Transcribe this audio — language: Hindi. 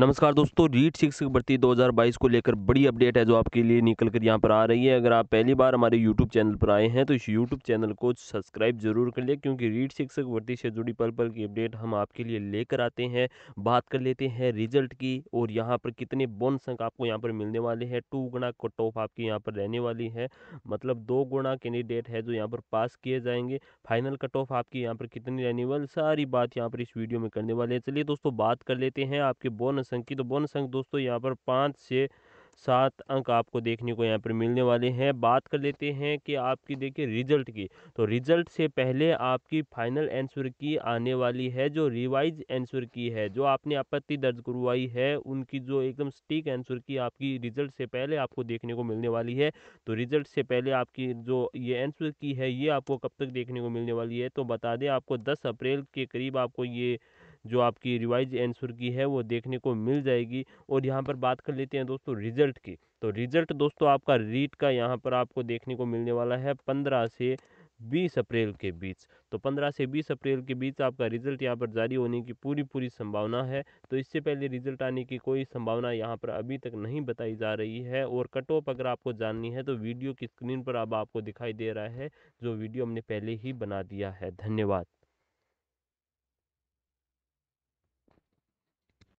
नमस्कार दोस्तों रीट शिक्षक भर्ती 2022 को लेकर बड़ी अपडेट है जो आपके लिए निकल कर यहाँ पर आ रही है अगर आप पहली बार हमारे यूट्यूब चैनल पर आए हैं तो इस यूट्यूब चैनल को सब्सक्राइब जरूर कर लें क्योंकि रीट शिक्षक भर्ती से जुड़ी पल पल की अपडेट हम आपके लिए लेकर आते हैं बात कर लेते हैं रिजल्ट की और यहाँ पर कितने बोनस अंक आपको यहाँ पर मिलने वाले हैं टू गुणा कट ऑफ आपकी यहाँ पर रहने वाली है मतलब दो गुणा कैंडिडेट है जो यहाँ पर पास किए जाएंगे फाइनल कट ऑफ आपकी यहाँ पर कितनी रहने वाली सारी बात यहाँ पर इस वीडियो में करने वाले हैं चलिए दोस्तों बात कर लेते हैं आपके बोनस बोनस अंक की तो बोनस अंक दोस्तों यहाँ पर पाँच से सात अंक आपको देखने को यहाँ पर मिलने वाले हैं बात कर लेते हैं कि आपकी देखिए रिजल्ट की तो रिजल्ट से पहले आपकी फाइनल आंसर की आने वाली है जो रिवाइज आंसर की है जो आपने आपत्ति दर्ज करवाई है उनकी जो एकदम स्टीक आंसर की आपकी रिजल्ट से पहले आपको देखने को मिलने वाली है तो रिजल्ट से पहले आपकी जो ये आंसर की है ये आपको कब तक देखने को मिलने वाली है तो बता दें आपको दस अप्रैल के करीब आपको ये जो आपकी रिवाइज आंसर की है वो देखने को मिल जाएगी और यहाँ पर बात कर लेते हैं दोस्तों रिजल्ट की तो रिजल्ट दोस्तों आपका रीट का यहाँ पर आपको देखने को मिलने वाला है पंद्रह से बीस अप्रैल के बीच तो पंद्रह से बीस अप्रैल के बीच आपका रिजल्ट यहाँ पर जारी होने की पूरी पूरी संभावना है तो इससे पहले रिजल्ट आने की कोई संभावना यहाँ पर अभी तक नहीं बताई जा रही है और कट ऑफ अगर आपको जाननी है तो वीडियो की स्क्रीन पर अब आपको दिखाई दे रहा है जो वीडियो हमने पहले ही बना दिया है धन्यवाद